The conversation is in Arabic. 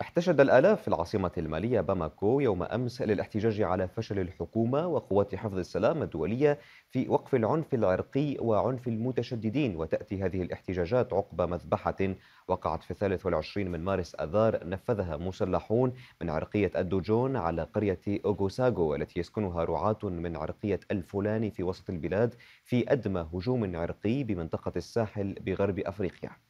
احتشد الآلاف في العاصمة المالية باماكو يوم أمس للاحتجاج على فشل الحكومة وقوات حفظ السلام الدولية في وقف العنف العرقي وعنف المتشددين وتأتي هذه الاحتجاجات عقب مذبحة وقعت في 23 من مارس أذار نفذها مسلحون من عرقية الدوجون على قرية أوغوساغو التي يسكنها رعاة من عرقية الفلاني في وسط البلاد في أدمى هجوم عرقي بمنطقة الساحل بغرب أفريقيا